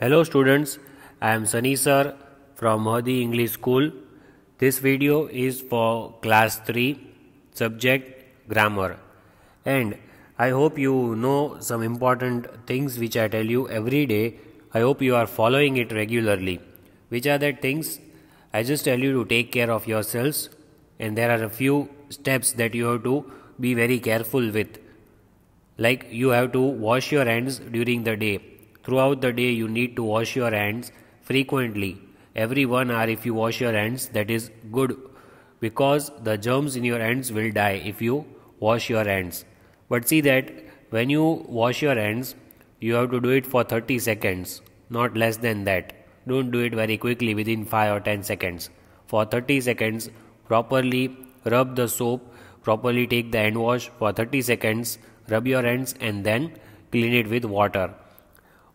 Hello students, I am Sunny sir from Mahdi English School. This video is for class 3 subject grammar and I hope you know some important things which I tell you every day. I hope you are following it regularly. Which are the things I just tell you to take care of yourselves and there are a few steps that you have to be very careful with. Like you have to wash your hands during the day Throughout the day, you need to wash your hands frequently. Every one hour, if you wash your hands, that is good because the germs in your hands will die if you wash your hands. But see that when you wash your hands, you have to do it for 30 seconds, not less than that. Don't do it very quickly within 5 or 10 seconds. For 30 seconds, properly rub the soap, properly take the hand wash for 30 seconds, rub your hands, and then clean it with water.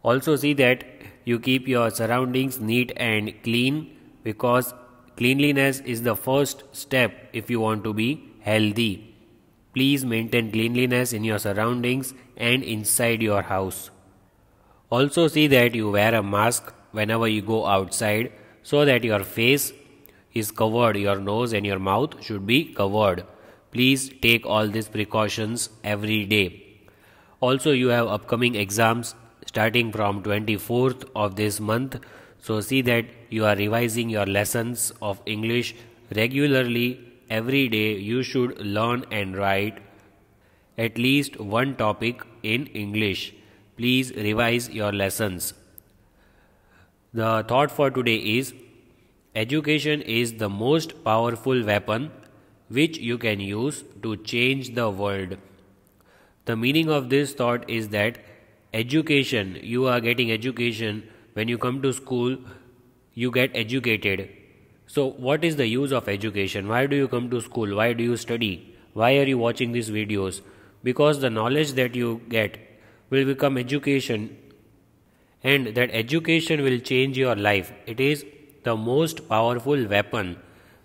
Also see that you keep your surroundings neat and clean because cleanliness is the first step if you want to be healthy. Please maintain cleanliness in your surroundings and inside your house. Also see that you wear a mask whenever you go outside so that your face is covered, your nose and your mouth should be covered. Please take all these precautions every day. Also, you have upcoming exams starting from 24th of this month. So see that you are revising your lessons of English regularly every day. You should learn and write at least one topic in English. Please revise your lessons. The thought for today is education is the most powerful weapon which you can use to change the world. The meaning of this thought is that education you are getting education when you come to school you get educated so what is the use of education why do you come to school why do you study why are you watching these videos because the knowledge that you get will become education and that education will change your life it is the most powerful weapon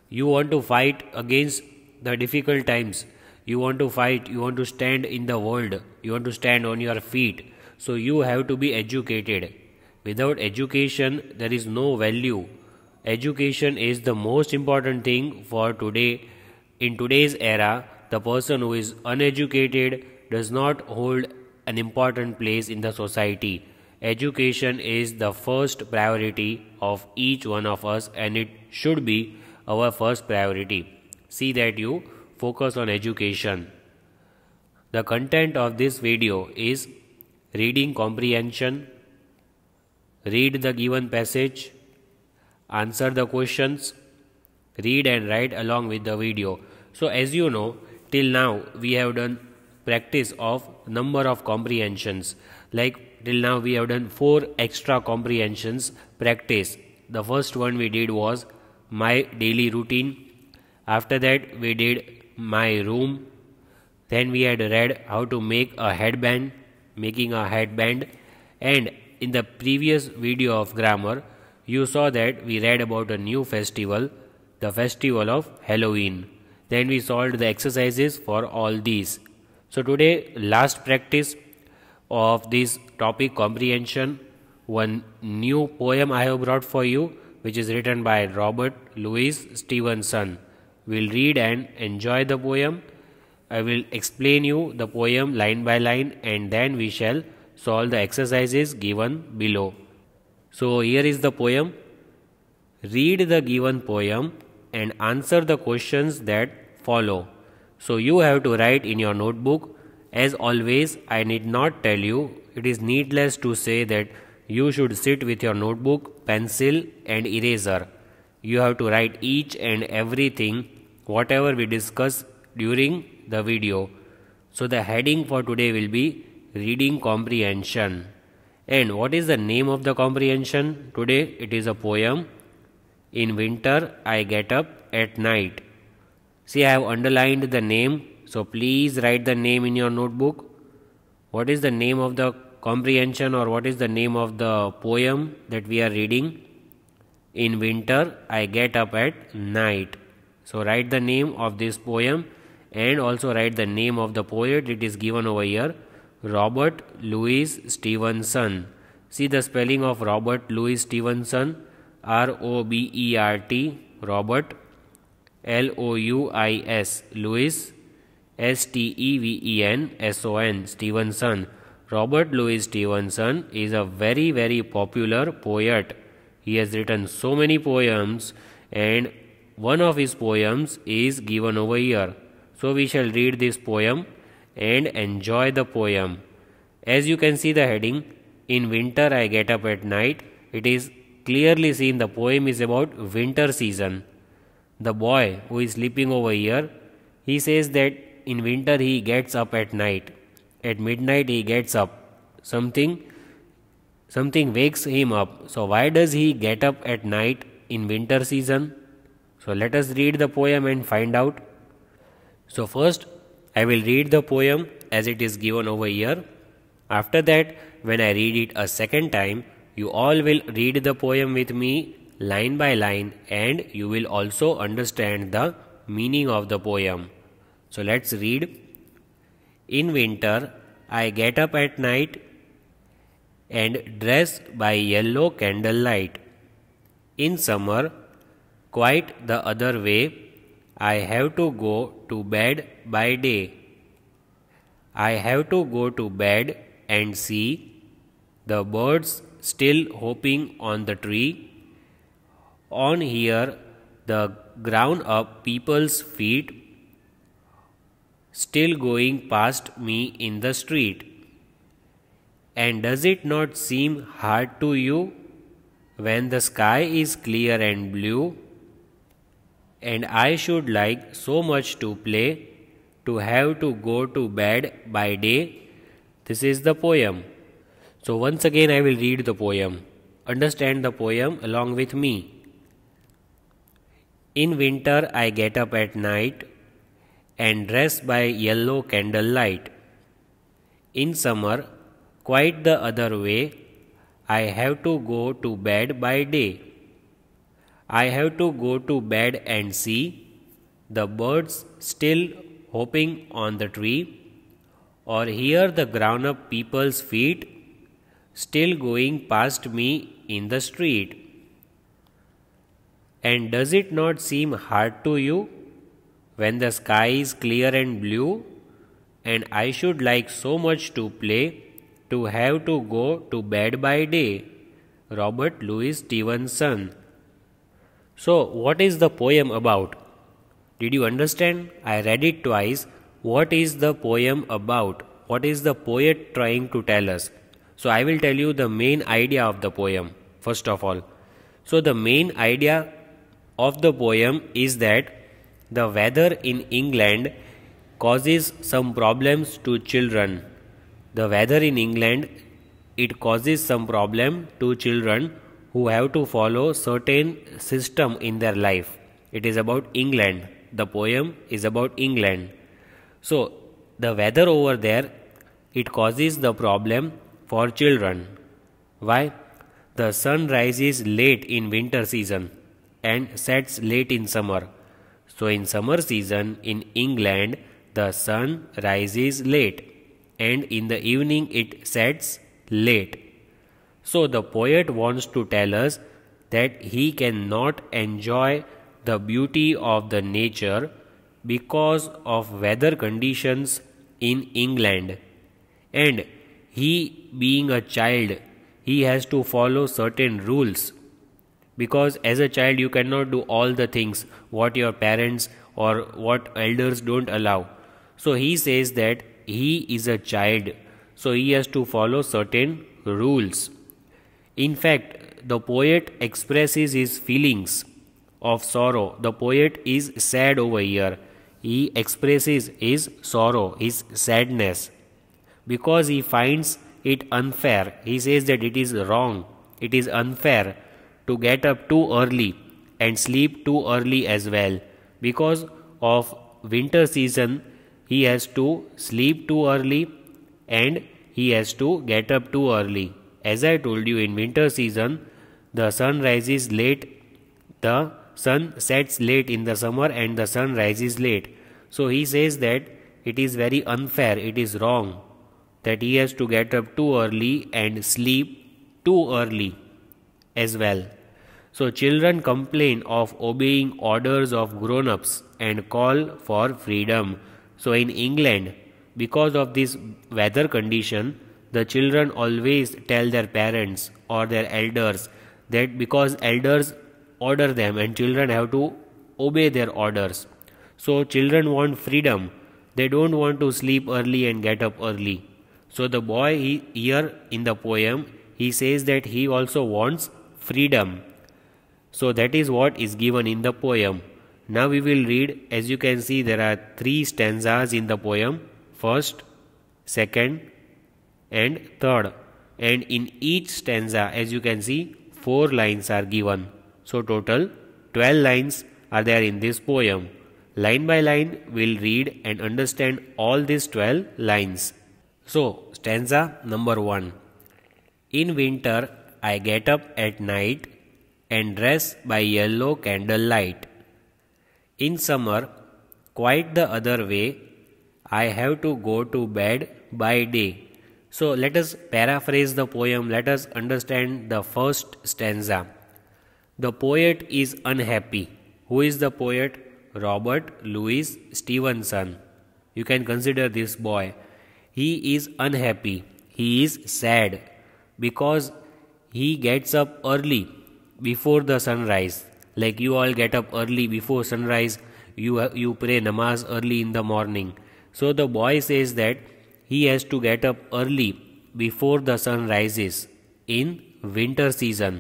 you want to fight against the difficult times you want to fight you want to stand in the world you want to stand on your feet so you have to be educated. Without education, there is no value. Education is the most important thing for today. In today's era, the person who is uneducated does not hold an important place in the society. Education is the first priority of each one of us, and it should be our first priority. See that you focus on education. The content of this video is reading comprehension, read the given passage, answer the questions, read and write along with the video. So as you know, till now we have done practice of number of comprehensions. Like till now we have done four extra comprehensions practice. The first one we did was my daily routine. After that we did my room. Then we had read how to make a headband making a headband and in the previous video of grammar you saw that we read about a new festival the festival of Halloween then we solved the exercises for all these so today last practice of this topic comprehension one new poem I have brought for you which is written by Robert Louis Stevenson. We'll read and enjoy the poem I will explain you the poem line by line and then we shall solve the exercises given below. So here is the poem. Read the given poem and answer the questions that follow. So you have to write in your notebook. As always, I need not tell you, it is needless to say that you should sit with your notebook, pencil and eraser. You have to write each and everything, whatever we discuss during the video. So the heading for today will be reading comprehension. And what is the name of the comprehension? Today it is a poem. In winter I get up at night. See I have underlined the name. So please write the name in your notebook. What is the name of the comprehension or what is the name of the poem that we are reading? In winter I get up at night. So write the name of this poem and also write the name of the poet it is given over here Robert Louis Stevenson see the spelling of Robert Louis Stevenson R O B E R T Robert L O U I S Louis S T E V E N S O N Stevenson Robert Louis Stevenson is a very very popular poet he has written so many poems and one of his poems is given over here so we shall read this poem and enjoy the poem. As you can see the heading, in winter I get up at night. It is clearly seen the poem is about winter season. The boy who is sleeping over here, he says that in winter he gets up at night. At midnight he gets up. Something something wakes him up. So why does he get up at night in winter season? So let us read the poem and find out. So first I will read the poem as it is given over here. After that when I read it a second time you all will read the poem with me line by line and you will also understand the meaning of the poem. So let's read. In winter I get up at night and dress by yellow candlelight. In summer quite the other way I have to go to bed by day. I have to go to bed and see the birds still hopping on the tree. On here, the ground up people's feet still going past me in the street. And does it not seem hard to you when the sky is clear and blue? and I should like so much to play, to have to go to bed by day. This is the poem. So, once again, I will read the poem. Understand the poem along with me. In winter, I get up at night and dress by yellow candlelight. In summer, quite the other way, I have to go to bed by day. I have to go to bed and see the birds still hopping on the tree, or hear the grown up people's feet still going past me in the street. And does it not seem hard to you when the sky is clear and blue, and I should like so much to play to have to go to bed by day? Robert Louis Stevenson so, what is the poem about? Did you understand? I read it twice. What is the poem about? What is the poet trying to tell us? So, I will tell you the main idea of the poem, first of all. So, the main idea of the poem is that the weather in England causes some problems to children. The weather in England it causes some problem to children who have to follow certain system in their life. It is about England. The poem is about England. So the weather over there it causes the problem for children. Why? The sun rises late in winter season and sets late in summer. So in summer season in England the sun rises late and in the evening it sets late. So the poet wants to tell us that he cannot enjoy the beauty of the nature because of weather conditions in England. And he, being a child, he has to follow certain rules. Because as a child, you cannot do all the things what your parents or what elders don't allow. So he says that he is a child, so he has to follow certain rules. In fact, the poet expresses his feelings of sorrow. The poet is sad over here. He expresses his sorrow, his sadness, because he finds it unfair. He says that it is wrong, it is unfair to get up too early and sleep too early as well. Because of winter season, he has to sleep too early and he has to get up too early. As I told you, in winter season, the sun rises late, the sun sets late in the summer, and the sun rises late. So he says that it is very unfair, it is wrong that he has to get up too early and sleep too early as well. So children complain of obeying orders of grown-ups and call for freedom. So in England, because of this weather condition, the children always tell their parents or their elders that because elders order them and children have to obey their orders. So children want freedom. They don't want to sleep early and get up early. So the boy he, here in the poem he says that he also wants freedom. So that is what is given in the poem. Now we will read as you can see there are three stanzas in the poem first, second and third. And in each stanza, as you can see, four lines are given. So total 12 lines are there in this poem. Line by line, we'll read and understand all these 12 lines. So, stanza number 1. In winter, I get up at night and dress by yellow candlelight. In summer, quite the other way, I have to go to bed by day. So let us paraphrase the poem, let us understand the first stanza. The poet is unhappy. Who is the poet? Robert Louis Stevenson. You can consider this boy. He is unhappy. He is sad because he gets up early before the sunrise. Like you all get up early before sunrise, you, you pray namaz early in the morning. So the boy says that he has to get up early before the sun rises in winter season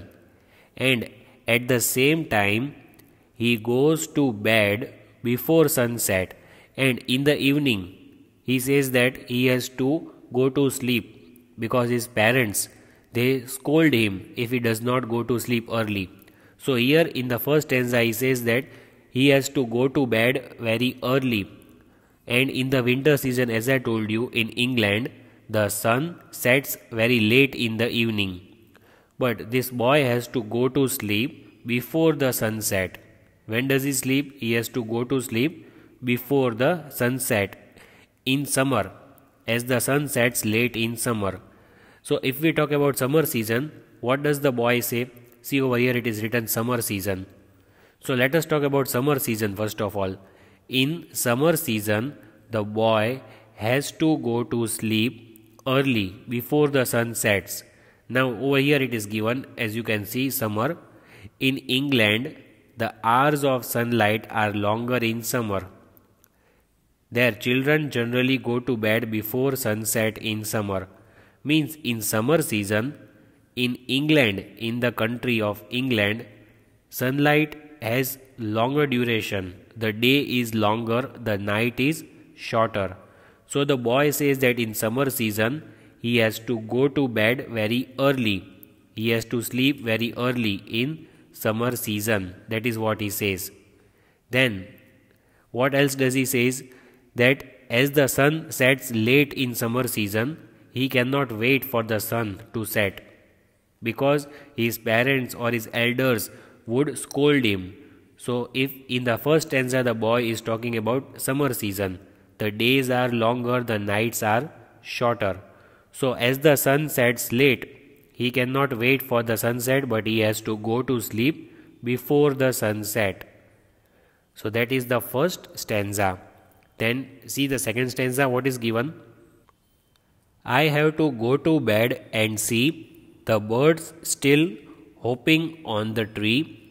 and at the same time he goes to bed before sunset and in the evening he says that he has to go to sleep because his parents they scold him if he does not go to sleep early so here in the first stanza he says that he has to go to bed very early and in the winter season, as I told you, in England, the sun sets very late in the evening. But this boy has to go to sleep before the sunset. When does he sleep? He has to go to sleep before the sunset in summer, as the sun sets late in summer. So, if we talk about summer season, what does the boy say? See over here it is written summer season. So, let us talk about summer season first of all. In summer season, the boy has to go to sleep early before the sun sets. Now, over here it is given as you can see summer. In England, the hours of sunlight are longer in summer. Their children generally go to bed before sunset in summer. Means in summer season, in England, in the country of England, sunlight has longer duration the day is longer, the night is shorter. So the boy says that in summer season, he has to go to bed very early. He has to sleep very early in summer season. That is what he says. Then, what else does he say? That as the sun sets late in summer season, he cannot wait for the sun to set because his parents or his elders would scold him so, if in the first stanza the boy is talking about summer season, the days are longer, the nights are shorter. So, as the sun sets late, he cannot wait for the sunset, but he has to go to sleep before the sunset. So, that is the first stanza. Then, see the second stanza, what is given? I have to go to bed and see the birds still hopping on the tree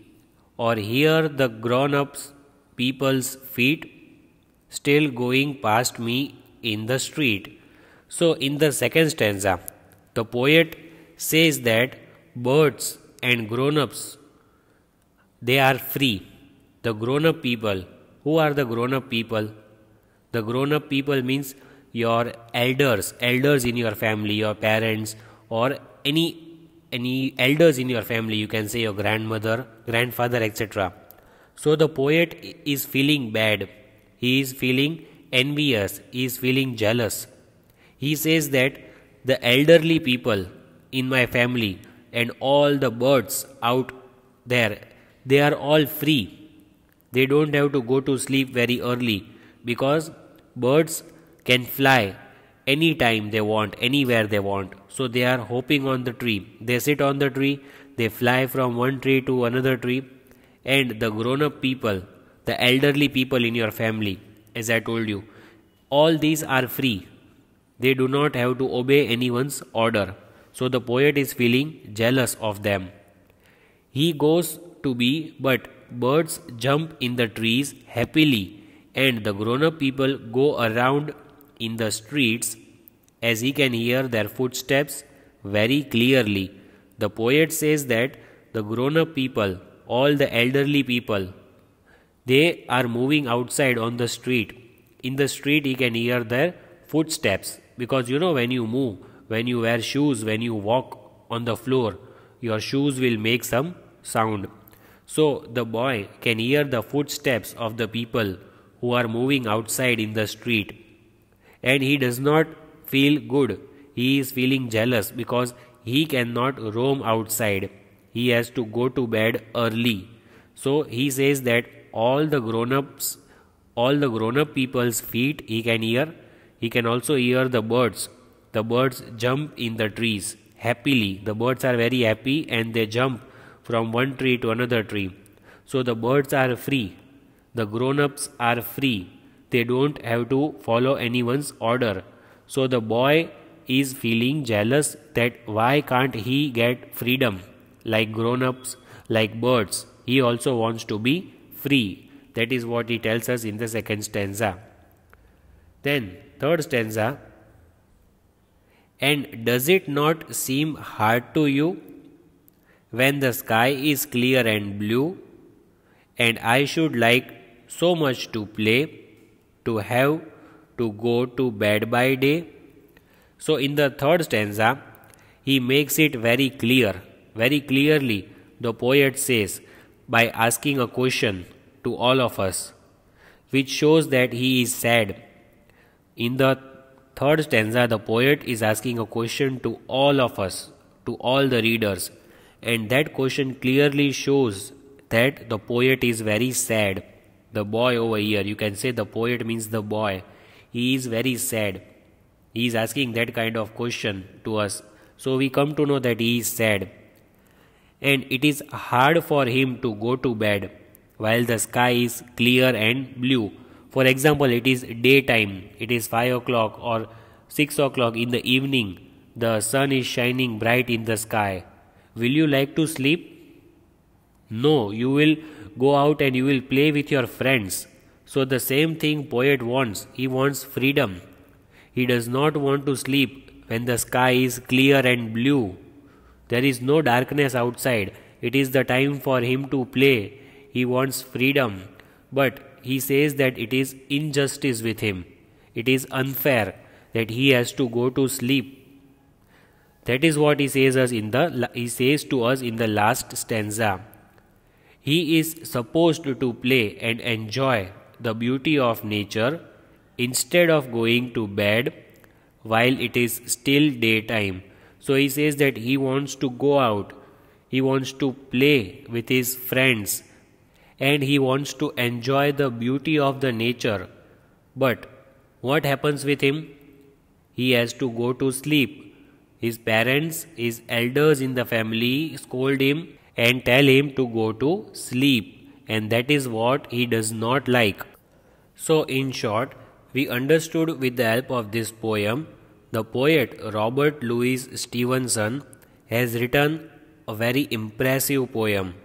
or hear the grown ups people's feet still going past me in the street. So, in the second stanza, the poet says that birds and grown ups they are free. The grown up people, who are the grown up people? The grown up people means your elders, elders in your family, your parents, or any any elders in your family, you can say your grandmother, grandfather, etc. So the poet is feeling bad, he is feeling envious, he is feeling jealous. He says that the elderly people in my family and all the birds out there, they are all free. They don't have to go to sleep very early because birds can fly anytime they want, anywhere they want. So they are hopping on the tree. They sit on the tree, they fly from one tree to another tree. And the grown up people, the elderly people in your family, as I told you, all these are free. They do not have to obey anyone's order. So the poet is feeling jealous of them. He goes to be, but birds jump in the trees happily, and the grown up people go around in the streets as he can hear their footsteps very clearly. The poet says that the grown up people, all the elderly people, they are moving outside on the street. In the street, he can hear their footsteps because you know, when you move, when you wear shoes, when you walk on the floor, your shoes will make some sound. So the boy can hear the footsteps of the people who are moving outside in the street and he does not feel good. He is feeling jealous because he cannot roam outside. He has to go to bed early. So he says that all the grown ups, all the grown up people's feet he can hear. He can also hear the birds. The birds jump in the trees happily. The birds are very happy and they jump from one tree to another tree. So the birds are free. The grown ups are free they don't have to follow anyone's order. So the boy is feeling jealous that why can't he get freedom like grown ups, like birds. He also wants to be free. That is what he tells us in the second stanza. Then, third stanza. And does it not seem hard to you when the sky is clear and blue, and I should like so much to play? to have, to go to bed by day. So, in the third stanza, he makes it very clear, very clearly, the poet says, by asking a question to all of us, which shows that he is sad. In the third stanza, the poet is asking a question to all of us, to all the readers, and that question clearly shows that the poet is very sad the boy over here you can say the poet means the boy he is very sad he is asking that kind of question to us so we come to know that he is sad and it is hard for him to go to bed while the sky is clear and blue for example it is daytime it is 5 o'clock or 6 o'clock in the evening the sun is shining bright in the sky will you like to sleep no you will go out and you will play with your friends. So the same thing poet wants. He wants freedom. He does not want to sleep when the sky is clear and blue. There is no darkness outside. It is the time for him to play. He wants freedom. But he says that it is injustice with him. It is unfair that he has to go to sleep. That is what he says us in the he says to us in the last stanza. He is supposed to play and enjoy the beauty of nature instead of going to bed while it is still daytime. So he says that he wants to go out, he wants to play with his friends, and he wants to enjoy the beauty of the nature. But what happens with him? He has to go to sleep. His parents, his elders in the family scold him and tell him to go to sleep, and that is what he does not like. So, in short, we understood with the help of this poem, the poet Robert Louis Stevenson has written a very impressive poem.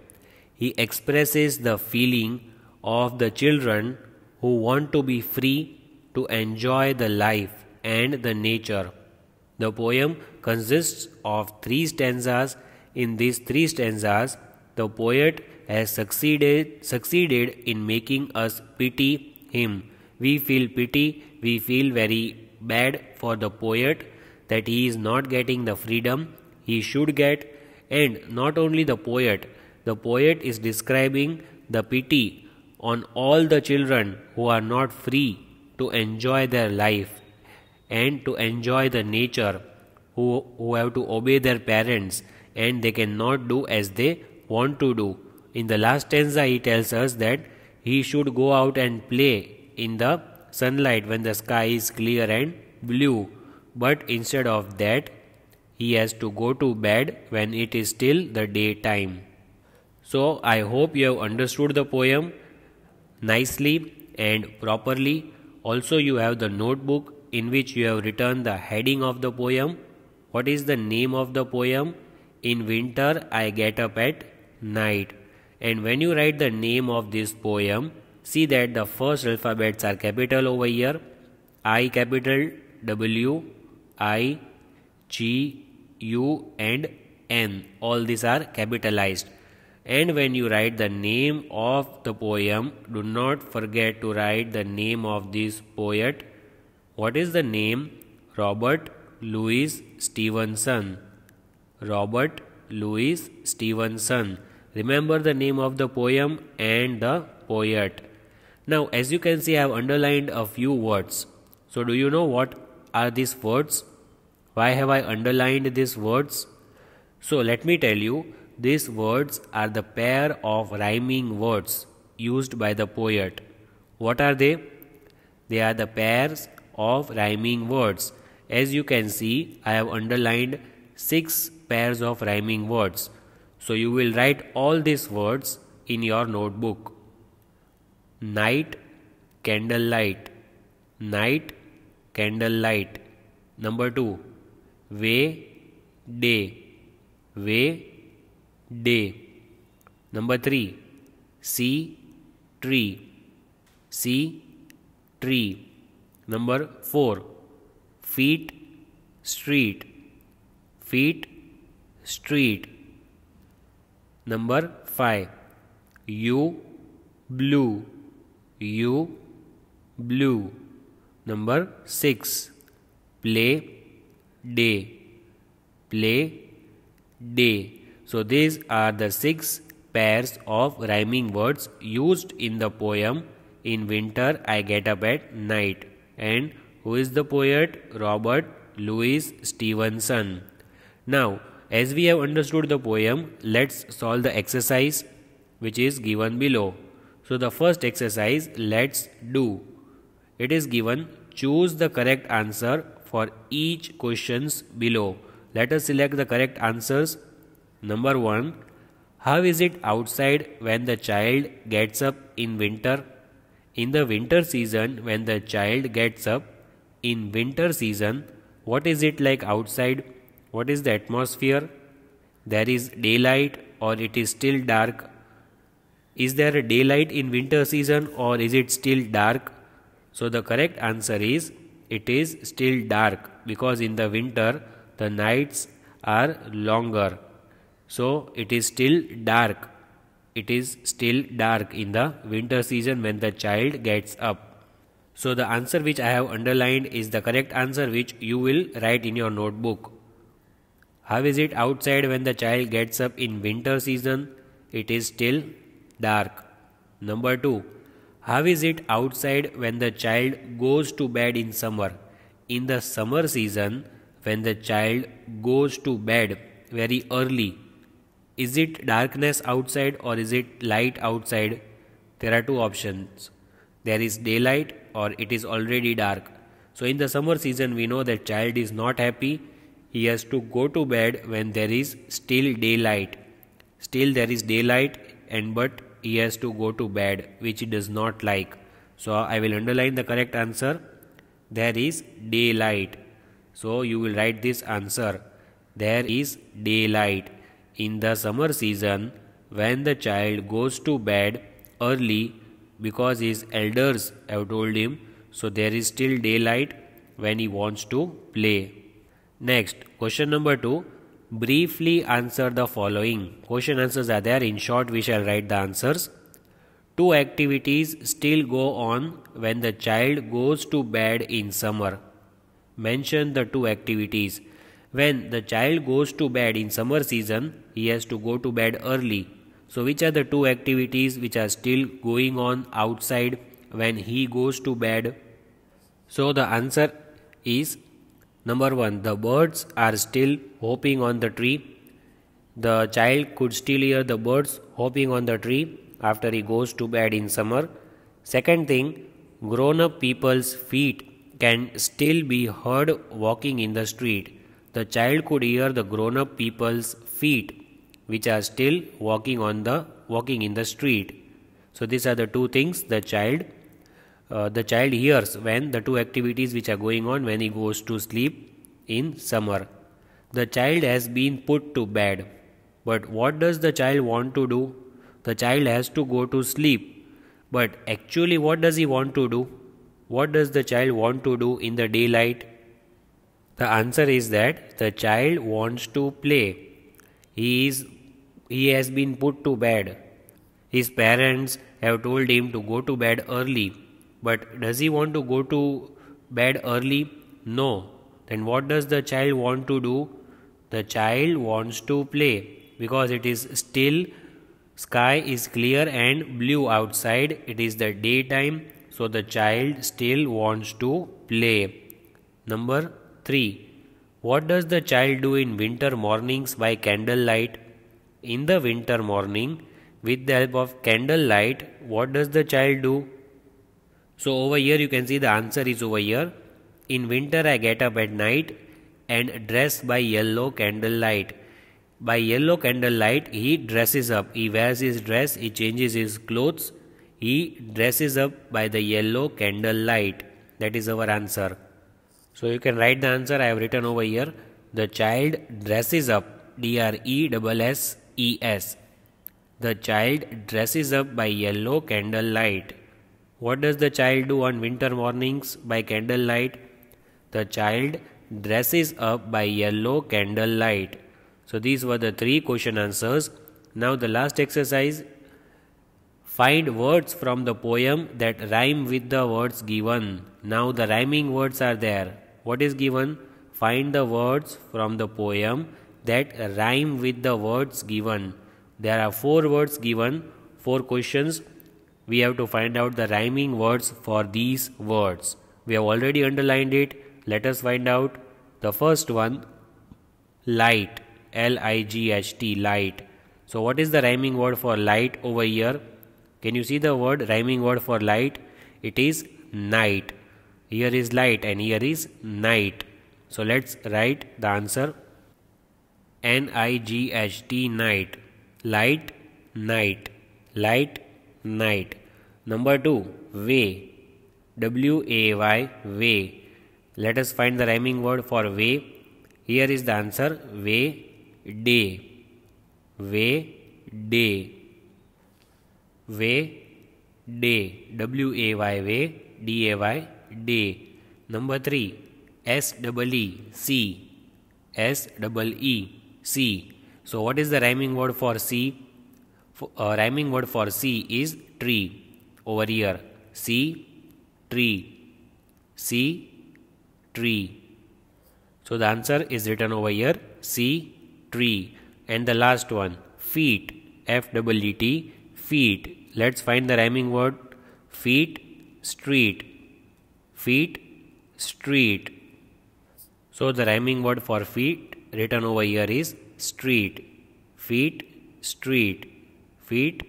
He expresses the feeling of the children who want to be free to enjoy the life and the nature. The poem consists of three stanzas in these three stanzas, the poet has succeeded, succeeded in making us pity him. We feel pity, we feel very bad for the poet that he is not getting the freedom he should get, and not only the poet, the poet is describing the pity on all the children who are not free to enjoy their life and to enjoy the nature, who, who have to obey their parents and they cannot do as they want to do. In the last stanza, he tells us that he should go out and play in the sunlight when the sky is clear and blue, but instead of that, he has to go to bed when it is still the daytime. So, I hope you have understood the poem nicely and properly. Also, you have the notebook in which you have written the heading of the poem, what is the name of the poem, in winter, I get up at night. And when you write the name of this poem, see that the first alphabets are capital over here I capital, W, I, G, U, and N. All these are capitalized. And when you write the name of the poem, do not forget to write the name of this poet. What is the name? Robert Louis Stevenson. Robert Louis Stevenson. Remember the name of the poem and the poet. Now, as you can see, I have underlined a few words. So, do you know what are these words? Why have I underlined these words? So, let me tell you, these words are the pair of rhyming words used by the poet. What are they? They are the pairs of rhyming words. As you can see, I have underlined six pairs of rhyming words. So you will write all these words in your notebook. Night, candlelight. Night, candlelight. Number two, way, day. Way, day. Number three, see, tree. See, tree. Number four, feet, street. Feet, street. Number 5. You blue. You blue. Number 6. Play day. Play day. So these are the six pairs of rhyming words used in the poem In Winter I Get Up at Night. And who is the poet? Robert Louis Stevenson. Now as we have understood the poem, let's solve the exercise which is given below. So the first exercise, let's do. It is given, choose the correct answer for each questions below. Let us select the correct answers. Number 1. How is it outside when the child gets up in winter? In the winter season, when the child gets up, in winter season, what is it like outside? What is the atmosphere? There is daylight or it is still dark. Is there a daylight in winter season or is it still dark? So the correct answer is it is still dark because in the winter the nights are longer. So it is still dark. It is still dark in the winter season when the child gets up. So the answer which I have underlined is the correct answer which you will write in your notebook. How is it outside when the child gets up in winter season? It is still dark. Number 2. How is it outside when the child goes to bed in summer? In the summer season, when the child goes to bed very early, is it darkness outside or is it light outside? There are two options. There is daylight or it is already dark. So in the summer season, we know that child is not happy he has to go to bed when there is still daylight still there is daylight and but he has to go to bed which he does not like so i will underline the correct answer there is daylight so you will write this answer there is daylight in the summer season when the child goes to bed early because his elders have told him so there is still daylight when he wants to play Next, question number 2. Briefly answer the following. Question answers are there. In short, we shall write the answers. Two activities still go on when the child goes to bed in summer. Mention the two activities. When the child goes to bed in summer season, he has to go to bed early. So, which are the two activities which are still going on outside when he goes to bed? So, the answer is Number one, the birds are still hopping on the tree. The child could still hear the birds hopping on the tree after he goes to bed in summer. Second thing, grown up people's feet can still be heard walking in the street. The child could hear the grown up people's feet which are still walking on the walking in the street. So these are the two things the child uh, the child hears when the two activities which are going on when he goes to sleep in summer. The child has been put to bed. But what does the child want to do? The child has to go to sleep. But actually, what does he want to do? What does the child want to do in the daylight? The answer is that the child wants to play. He is he has been put to bed. His parents have told him to go to bed early but does he want to go to bed early? No. Then what does the child want to do? The child wants to play because it is still, sky is clear and blue outside, it is the daytime, so the child still wants to play. Number 3. What does the child do in winter mornings by candlelight? In the winter morning, with the help of candlelight, what does the child do? So over here you can see the answer is over here. In winter I get up at night and dress by yellow candlelight. By yellow candlelight he dresses up. He wears his dress, he changes his clothes. He dresses up by the yellow candlelight. That is our answer. So you can write the answer I have written over here. The child dresses up. D R E S S E S. The child dresses up by yellow candlelight. What does the child do on winter mornings by candlelight? The child dresses up by yellow candlelight. So these were the three question answers. Now the last exercise. Find words from the poem that rhyme with the words given. Now the rhyming words are there. What is given? Find the words from the poem that rhyme with the words given. There are four words given, four questions we have to find out the rhyming words for these words. We have already underlined it. Let us find out the first one light L I G H T light. So what is the rhyming word for light over here? Can you see the word rhyming word for light? It is night. Here is light and here is night. So let's write the answer N I G H T night. Light night. Light night. Number 2 way W A Y way. Let us find the rhyming word for way. Here is the answer way day. Way day. Way day. W A Y way. D A Y day. Number 3 S double E C. S double E C. So what is the rhyming word for C? For, uh, rhyming word for C is tree over here C tree C tree so the answer is written over here C tree and the last one feet E T feet let's find the rhyming word feet street feet street so the rhyming word for feet written over here is street feet street feet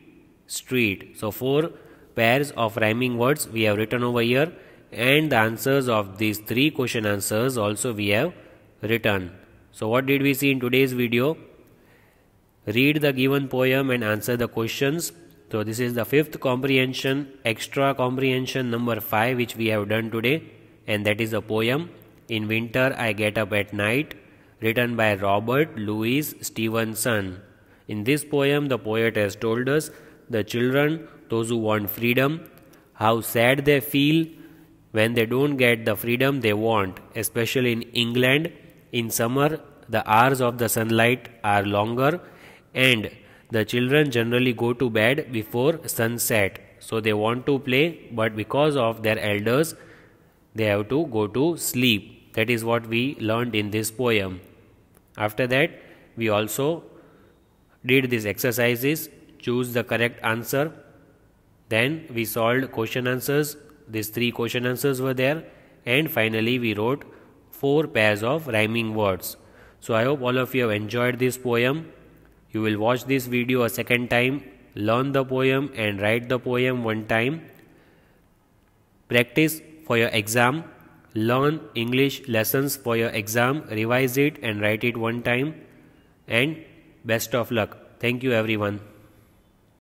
street so four pairs of rhyming words we have written over here and the answers of these three question answers also we have written. So what did we see in today's video? Read the given poem and answer the questions. So this is the fifth comprehension, extra comprehension number 5 which we have done today and that is a poem In Winter I Get Up at Night written by Robert Louis Stevenson. In this poem the poet has told us the children those who want freedom, how sad they feel when they don't get the freedom they want, especially in England. In summer, the hours of the sunlight are longer and the children generally go to bed before sunset. So they want to play, but because of their elders, they have to go to sleep. That is what we learned in this poem. After that, we also did these exercises, choose the correct answer then we solved question answers. These three question answers were there. And finally, we wrote four pairs of rhyming words. So I hope all of you have enjoyed this poem. You will watch this video a second time, learn the poem and write the poem one time. Practice for your exam. Learn English lessons for your exam. Revise it and write it one time. And best of luck. Thank you everyone.